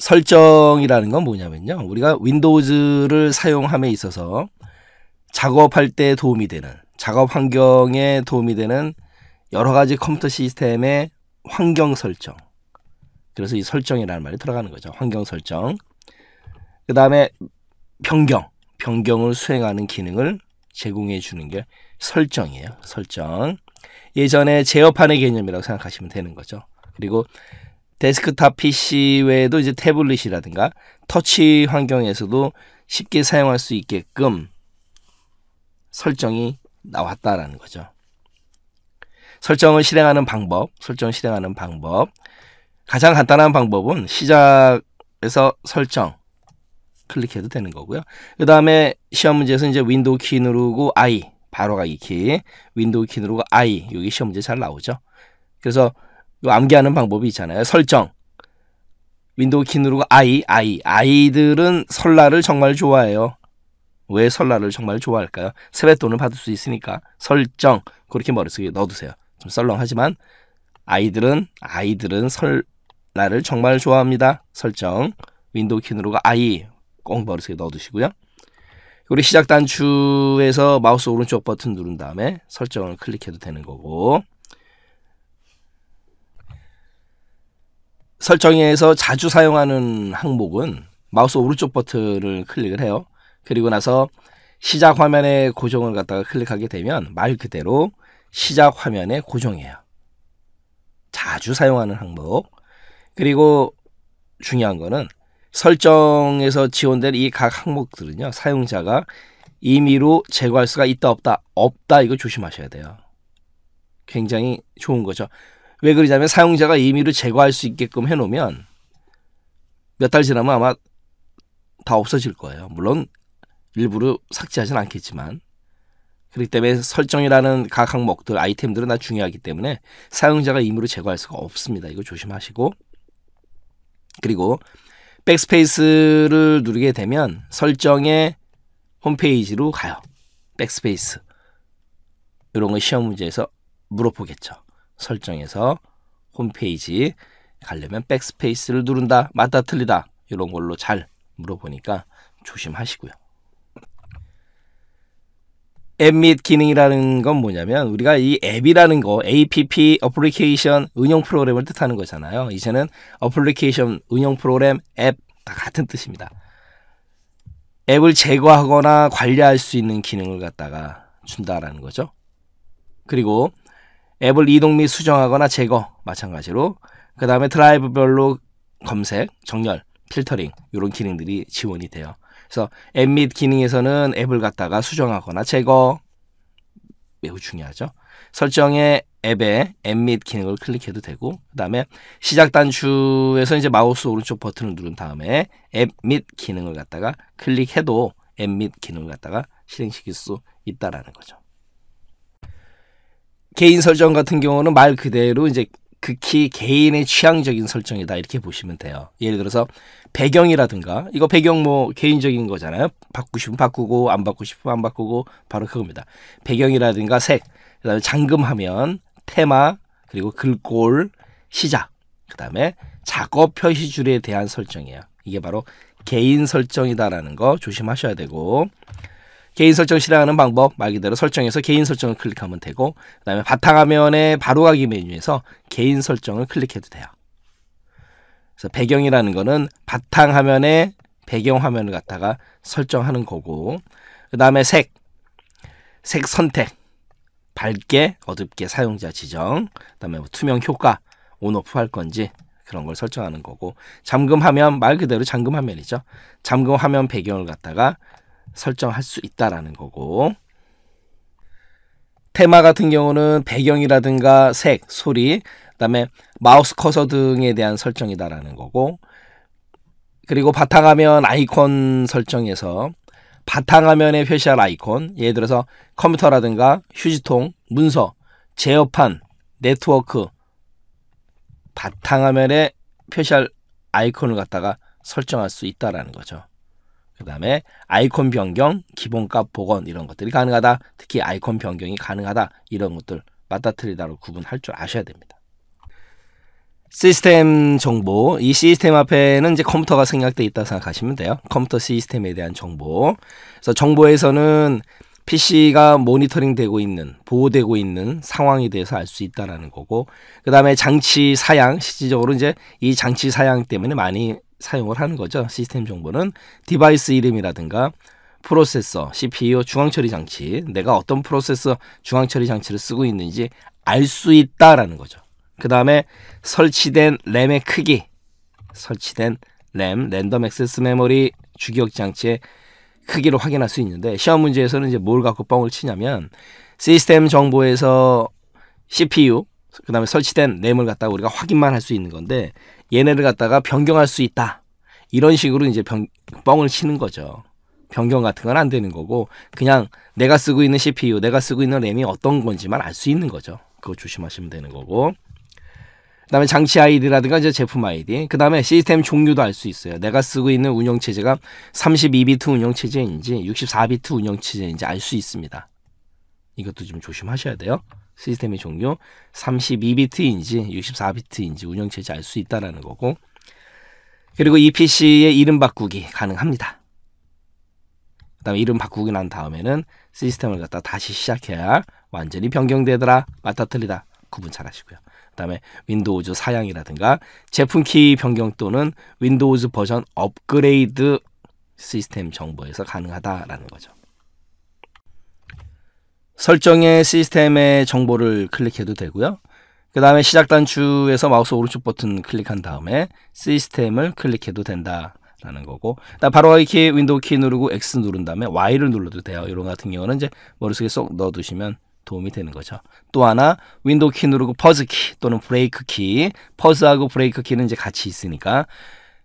설정이라는 건 뭐냐면요. 우리가 윈도우즈를 사용함에 있어서 작업할 때 도움이 되는 작업 환경에 도움이 되는 여러 가지 컴퓨터 시스템의 환경 설정. 그래서 이 설정이라는 말이 들어가는 거죠. 환경 설정. 그 다음에 변경. 변경을 수행하는 기능을 제공해 주는 게 설정이에요. 설정. 예전에 제어판의 개념이라고 생각하시면 되는 거죠. 그리고 데스크탑 PC 외에도 이제 태블릿이라든가 터치 환경에서도 쉽게 사용할 수 있게끔 설정이 나왔다라는 거죠. 설정을 실행하는 방법, 설정 실행하는 방법. 가장 간단한 방법은 시작에서 설정 클릭해도 되는 거고요. 그 다음에 시험 문제에서 이제 윈도우 키 누르고 I, 바로 가기 키, 윈도우 키 누르고 I, 여기 시험 문제 잘 나오죠. 그래서 요 암기하는 방법이 있잖아요. 설정. 윈도우 키 누르고 아이, 아이. 아이들은 설날을 정말 좋아해요. 왜 설날을 정말 좋아할까요? 세뱃돈을 받을 수 있으니까 설정 그렇게 머릿속에 넣어두세요. 좀 썰렁하지만 아이들은 아이들은 설날을 정말 좋아합니다. 설정 윈도우 키 누르고 아이 꼭 머릿속에 넣어두시고요. 우리 시작 단추에서 마우스 오른쪽 버튼 누른 다음에 설정을 클릭해도 되는 거고 설정에서 자주 사용하는 항목은 마우스 오른쪽 버튼을 클릭을 해요. 그리고 나서 시작 화면에 고정을 갖다가 클릭하게 되면 말 그대로 시작 화면에 고정해요. 자주 사용하는 항목. 그리고 중요한 거는 설정에서 지원된 이 각 항목들은요. 사용자가 임의로 제거할 수가 있다 없다. 없다 이거 조심하셔야 돼요. 굉장히 좋은 거죠. 왜 그러냐면 사용자가 임의로 제거할 수 있게끔 해놓으면 몇 달 지나면 아마 다 없어질 거예요. 물론 일부러 삭제하진 않겠지만 그렇기 때문에 설정이라는 각 항목들 아이템들은 다 중요하기 때문에 사용자가 임의로 제거할 수가 없습니다. 이거 조심하시고 그리고 백스페이스를 누르게 되면 설정의 홈페이지로 가요. 백스페이스 이런 거 시험 문제에서 물어보겠죠. 설정에서 홈페이지 가려면 백스페이스를 누른다. 맞다 틀리다. 이런 걸로 잘 물어보니까 조심하시고요. 앱 및 기능이라는 건 뭐냐면 우리가 이 앱이라는 거 APP 어플리케이션 응용 프로그램을 뜻하는 거잖아요. 이제는 어플리케이션 응용 프로그램 앱 다 같은 뜻입니다. 앱을 제거하거나 관리할 수 있는 기능을 갖다가 준다라는 거죠. 그리고 앱을 이동 및 수정하거나 제거 마찬가지로 그 다음에 드라이브별로 검색, 정렬, 필터링 이런 기능들이 지원이 돼요. 그래서 앱 및 기능에서는 앱을 갖다가 수정하거나 제거 매우 중요하죠. 설정에 앱에 앱 및 기능을 클릭해도 되고 그다음에 시작 단추에서 이제 마우스 오른쪽 버튼을 누른 다음에 앱 및 기능을 갖다가 클릭해도 앱 및 기능을 갖다가 실행시킬 수 있다라는 거죠. 개인 설정 같은 경우는 말 그대로 이제 극히 개인의 취향적인 설정이다 이렇게 보시면 돼요. 예를 들어서 배경이라든가 이거 배경 뭐 개인적인 거잖아요. 바꾸고 싶으면 바꾸고 안 바꾸고 싶으면 안 바꾸고 바로 그겁니다. 배경이라든가 색, 그다음에 잠금 화면, 테마, 그리고 글꼴, 시작, 그다음에 작업 표시줄에 대한 설정이에요. 이게 바로 개인 설정이다라는 거 조심하셔야 되고 개인 설정 실행하는 방법 말 그대로 설정에서 개인 설정을 클릭하면 되고 그다음에 바탕화면의 바로가기 메뉴에서 개인 설정을 클릭해도 돼요. 그래서 배경이라는 거는 바탕화면의 배경 화면을 갖다가 설정하는 거고 그다음에 색, 색 선택, 밝게, 어둡게 사용자 지정, 그다음에 뭐 투명 효과 온오프 할 건지 그런 걸 설정하는 거고 잠금 화면 말 그대로 잠금 화면이죠. 잠금 화면 배경을 갖다가 설정할 수 있다라는 거고 테마 같은 경우는 배경이라든가 색, 소리, 그다음에 마우스 커서 등에 대한 설정이다라는 거고 그리고 바탕화면 아이콘 설정에서 바탕화면에 표시할 아이콘 예를 들어서 컴퓨터라든가 휴지통, 문서, 제어판, 네트워크 바탕화면에 표시할 아이콘을 갖다가 설정할 수 있다라는 거죠. 그 다음에 아이콘 변경, 기본값 복원 이런 것들이 가능하다. 특히 아이콘 변경이 가능하다. 이런 것들 맞다 틀리다로 구분할 줄 아셔야 됩니다. 시스템 정보. 이 시스템 앞에는 이제 컴퓨터가 생략돼 있다 생각하시면 돼요. 컴퓨터 시스템에 대한 정보. 그래서 정보에서는 PC가 모니터링 되고 있는, 보호되고 있는 상황에 대해서 알 수 있다라는 거고, 그 다음에 장치 사양, 실질적으로 이제 이 장치 사양 때문에 많이 사용을 하는 거죠. 시스템 정보는 디바이스 이름이라든가 프로세서, CPU 중앙 처리 장치, 내가 어떤 프로세서 중앙 처리 장치를 쓰고 있는지 알 수 있다라는 거죠. 그 다음에 설치된 램의 크기, 설치된 램, 랜덤 액세스 메모리 주기억 장치의 크기로 확인할 수 있는데 시험 문제에서는 이제 뭘 갖고 뻥을 치냐면 시스템 정보에서 CPU 그다음에 설치된 램을 갖다가 우리가 확인만 할 수 있는 건데 얘네를 갖다가 변경할 수 있다. 이런 식으로 이제 변, 뻥을 치는 거죠. 변경 같은 건 안 되는 거고 그냥 내가 쓰고 있는 CPU, 내가 쓰고 있는 램이 어떤 건지만 알 수 있는 거죠. 그거 조심하시면 되는 거고. 그다음에 장치 아이디라든가 이제 제품 아이디, 그다음에 시스템 종류도 알 수 있어요. 내가 쓰고 있는 운영 체제가 32비트 운영 체제인지 64비트 운영 체제인지 알 수 있습니다. 이것도 좀 조심하셔야 돼요. 시스템의 종류 32비트인지 64비트인지 운영체제 알 수 있다라는 거고 그리고 이 PC의 이름 바꾸기 가능합니다. 그 다음에 이름 바꾸기 난 다음에는 시스템을 갖다 다시 시작해야 완전히 변경되더라 맞다 틀리다 구분 잘 하시고요. 그 다음에 윈도우즈 사양이라든가 제품키 변경 또는 윈도우즈 버전 업그레이드 시스템 정보에서 가능하다라는 거죠. 설정의 시스템의 정보를 클릭해도 되고요. 그 다음에 시작 단추에서 마우스 오른쪽 버튼 클릭한 다음에 시스템을 클릭해도 된다. 라는 거고 바로 이렇게 윈도우 키 누르고 X 누른 다음에 Y를 눌러도 돼요. 이런 같은 경우는 이제 머릿속에 쏙 넣어두시면 도움이 되는 거죠. 또 하나 윈도우 키 누르고 퍼즈 키 또는 브레이크 키 퍼즈하고 브레이크 키는 이제 같이 있으니까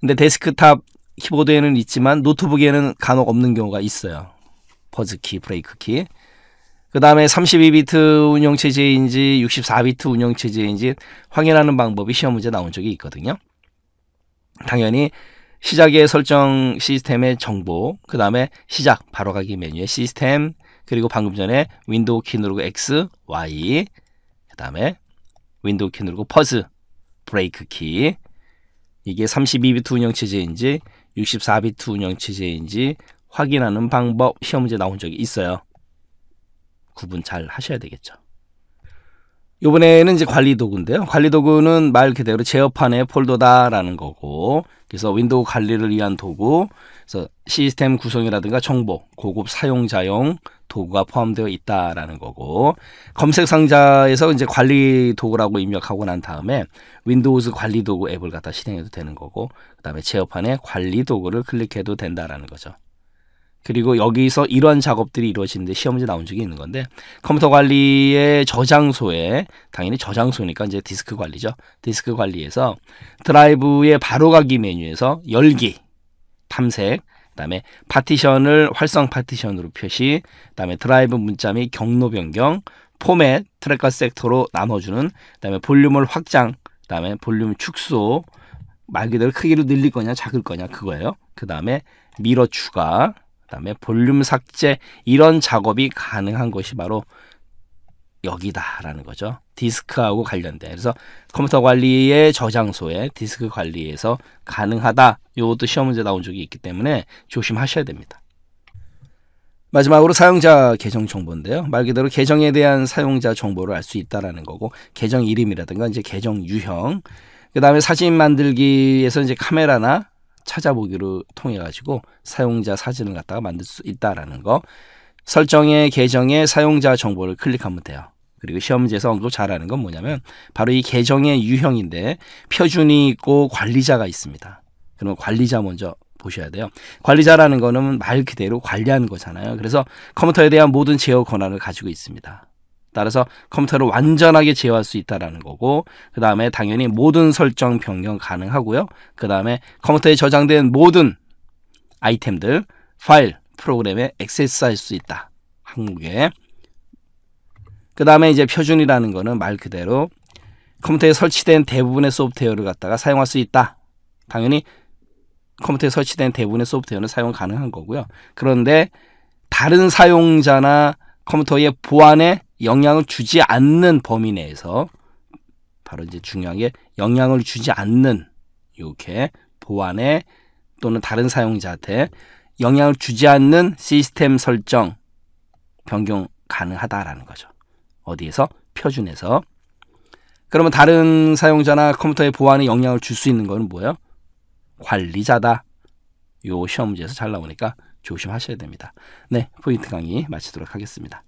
근데 데스크탑 키보드에는 있지만 노트북에는 간혹 없는 경우가 있어요. 퍼즈 키, 브레이크 키그 다음에 32비트 운영체제인지 64비트 운영체제인지 확인하는 방법이 시험 문제 나온 적이 있거든요. 당연히 시작의 설정 시스템의 정보, 그 다음에 시작, 바로가기 메뉴의 시스템, 그리고 방금 전에 윈도우 키 누르고 X, Y, 그 다음에 윈도우 키 누르고 퍼즈, 브레이크 키, 이게 32비트 운영체제인지 64비트 운영체제인지 확인하는 방법 시험 문제 나온 적이 있어요. 구분 잘 하셔야 되겠죠. 요번에는 이제 관리 도구인데요. 관리 도구는 말 그대로 제어판의 폴더다라는 거고, 그래서 윈도우 관리를 위한 도구, 그래서 시스템 구성이라든가 정보, 고급 사용자용 도구가 포함되어 있다라는 거고, 검색 상자에서 이제 관리 도구라고 입력하고 난 다음에 윈도우즈 관리 도구 앱을 갖다 실행해도 되는 거고, 그 다음에 제어판에 관리 도구를 클릭해도 된다라는 거죠. 그리고 여기서 이러한 작업들이 이루어지는데 시험문제 나온 적이 있는 건데 컴퓨터 관리의 저장소에 당연히 저장소니까 이제 디스크 관리죠. 디스크 관리에서 드라이브의 바로가기 메뉴에서 열기, 탐색, 그다음에 파티션을 활성 파티션으로 표시, 그다음에 드라이브 문자 및 경로 변경, 포맷, 트랙과 섹터로 나눠주는, 그다음에 볼륨을 확장, 그다음에 볼륨 축소, 말 그대로 크기를 늘릴 거냐 작을 거냐 그거예요. 그다음에 미러 추가, 그다음에 볼륨 삭제 이런 작업이 가능한 것이 바로 여기다라는 거죠. 디스크하고 관련된. 그래서 컴퓨터 관리의 저장소에 디스크 관리에서 가능하다. 요것도 시험 문제 나온 적이 있기 때문에 조심하셔야 됩니다. 마지막으로 사용자 계정 정보인데요. 말 그대로 계정에 대한 사용자 정보를 알 수 있다라는 거고 계정 이름이라든가 이제 계정 유형. 그다음에 사진 만들기에서 이제 카메라나 찾아보기로 통해 가지고 사용자 사진을 갖다가 만들 수 있다라는 거. 설정의 계정에 사용자 정보를 클릭하면 돼요. 그리고 시험지에서 언급 잘하는 건 뭐냐면 바로 이 계정의 유형인데 표준이 있고 관리자가 있습니다. 그러면 관리자 먼저 보셔야 돼요. 관리자라는 거는 말 그대로 관리하는 거잖아요. 그래서 컴퓨터에 대한 모든 제어 권한을 가지고 있습니다. 따라서 컴퓨터를 완전하게 제어할 수 있다라는 거고 그 다음에 당연히 모든 설정 변경 가능하고요. 그 다음에 컴퓨터에 저장된 모든 아이템들, 파일, 프로그램에 액세스할 수 있다. 항목에 그 다음에 이제 표준이라는 거는 말 그대로 컴퓨터에 설치된 대부분의 소프트웨어를 갖다가 사용할 수 있다. 당연히 컴퓨터에 설치된 대부분의 소프트웨어는 사용 가능한 거고요. 그런데 다른 사용자나 컴퓨터의 보안에 영향을 주지 않는 범위 내에서 바로 이제 중요한 게 영향을 주지 않는 이렇게 보안에 또는 다른 사용자한테 영향을 주지 않는 시스템 설정 변경 가능하다라는 거죠. 어디에서 표준에서 그러면 다른 사용자나 컴퓨터의 보안에 영향을 줄 수 있는 거는 뭐예요? 관리자다. 요 시험 문제에서 잘 나오니까 조심하셔야 됩니다. 네, 포인트 강의 마치도록 하겠습니다.